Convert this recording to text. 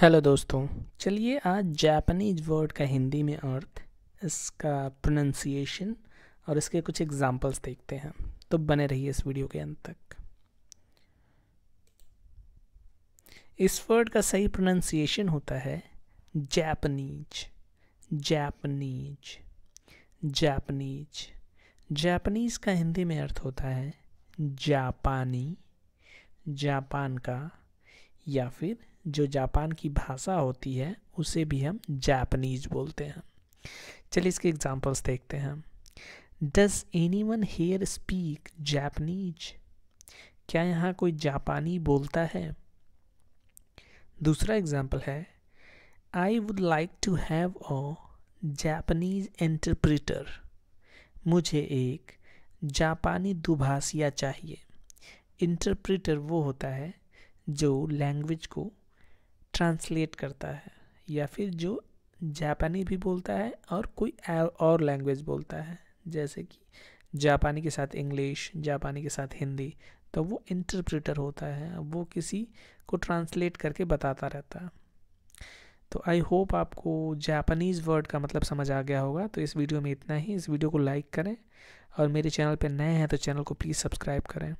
hello दोस्तों चलिए आज जापानीज वर्ड का हिंदी में अर्थ इसका प्रोनाउंसिएशन और इसके कुछ एग्जांपल्स देखते हैं तो बने रहिए इस वीडियो के अंत तक इस वर्ड का सही प्रोनाउंसिएशन होता है जापानीज जापानीज जापानीज जापानीज का हिंदी में अर्थ होता है जापानी जापान का या फिर जो जापान की भाषा होती है उसे भी हम जापनीज बोलते हैं चलिए इसके एग्जाम्पल्स देखते हैं does anyone here speak Japanese क्या यहाँ कोई जापानी बोलता है दूसरा एग्जाम्पल है I would like to have a Japanese interpreter मुझे एक जापानी दुभाषिया चाहिए इंटरप्रिटर वो होता है जो लैंग्वेज को ट्रांसलेट करता है या फिर जो जापानी भी बोलता है और कोई और लैंग्वेज बोलता है जैसे कि जापानी के साथ इंग्लिश जापानी के साथ हिंदी तो वो इंटरप्रेटर होता है वो किसी को ट्रांसलेट करके बताता रहता है तो आई होप आपको जापानीज़ वर्ड का मतलब समझ आ गया होगा तो इस वीडियो में इतना ही इस वीडियो को लाइक करें और मेरे चैनल पर नए हैं तो चैनल को प्लीज़ सब्सक्राइब करें